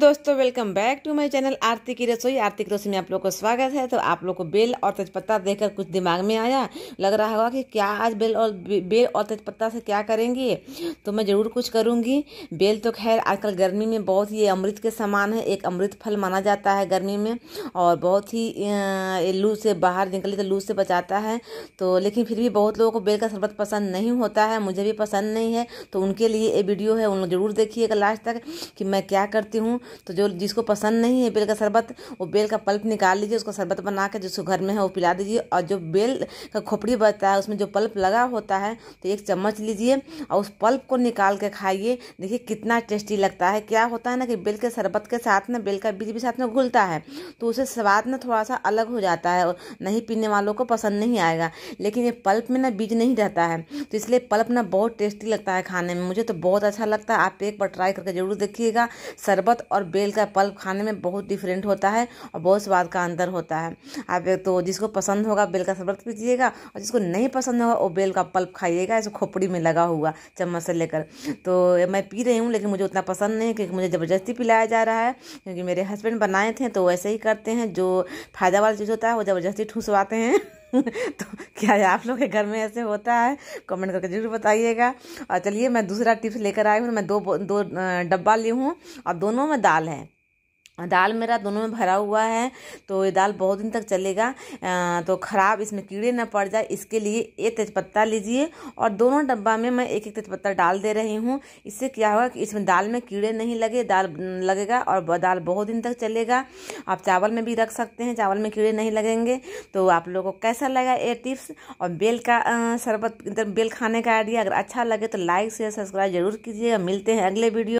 दोस्तों welcome back to my channel Aarti की रसोई आरती की रसोई में आप लोग को स्वागत है तो आप लोग को बेल और तेजपत्ता देखकर कुछ दिमाग में आया लग रहा होगा कि क्या आज बेल और बेल और तेजपत्ता से क्या करेंगी तो मैं ज़रूर कुछ करूँगी बेल तो खैर आजकल गर्मी में बहुत ही अमृत के समान है एक अमृत फल माना जाता है गर्मी में और बहुत ही लू से बाहर निकले तो लू से बचाता है तो लेकिन फिर भी बहुत लोगों को बेल का शरबत पसंद नहीं होता है मुझे भी पसंद नहीं है तो उनके लिए ये वीडियो है उन लोग ज़रूर देखिएगा लास्ट तक कि मैं क्या करती हूँ तो जो जिसको पसंद नहीं है बेल का शरबत वो बेल का पल्प निकाल लीजिए उसको शरबत बना के जिसको घर में है वो पिला दीजिए और जो बेल का खोपड़ी बचता है उसमें जो पल्प लगा होता है तो एक चम्मच लीजिए और उस पल्प को निकाल के खाइए देखिए कितना टेस्टी लगता है क्या होता है ना कि बेल के शरबत के साथ ना बेल का बीज भी साथ में घुलता है तो उसे स्वाद ना थोड़ा सा अलग हो जाता है और नहीं पीने वालों को पसंद नहीं आएगा लेकिन ये पल्प में ना बीज नहीं रहता है तो इसलिए पल्प ना बहुत टेस्टी लगता है खाने में मुझे तो बहुत अच्छा लगता है आप एक बार ट्राई करके ज़रूर देखिएगा शरबत और और बेल का पल्प खाने में बहुत डिफरेंट होता है और बहुत स्वाद का अंतर होता है आप तो जिसको पसंद होगा बेल का शरबत पीजिएगा और जिसको नहीं पसंद होगा वो बेल का पल्प खाइएगा ऐसे खोपड़ी में लगा हुआ चम्मच से लेकर तो मैं पी रही हूँ लेकिन मुझे उतना पसंद नहीं क्योंकि मुझे ज़बरदस्ती पिलाया जा रहा है क्योंकि मेरे हस्बैंड बनाए थे तो वैसे ही करते हैं जो फ़ायदा वाला चीज़ होता है वो ज़बरदस्ती ठूसवाते हैं तो क्या आप लोग के घर में ऐसे होता है कमेंट करके जरूर बताइएगा और चलिए मैं दूसरा टिप्स लेकर आई हूँ मैं दो दो डब्बा ली हूँ और दोनों में दाल है दाल मेरा दोनों में भरा हुआ है तो ये दाल बहुत दिन तक चलेगा तो ख़राब इसमें कीड़े ना पड़ जाए इसके लिए एक तेज़पत्ता लीजिए और दोनों डब्बा में मैं एक एक तेज़पत्ता डाल दे रही हूँ इससे क्या होगा कि इसमें दाल में कीड़े नहीं लगे दाल लगेगा और दाल बहुत दिन तक चलेगा आप चावल में भी रख सकते हैं चावल में कीड़े नहीं लगेंगे तो आप लोगों को कैसा लगा ये टिप्स और बेल का शरबत बेल खाने का आइडिया अगर अच्छा लगे तो लाइक शेयर सब्सक्राइब जरूर कीजिएगा मिलते हैं अगले वीडियो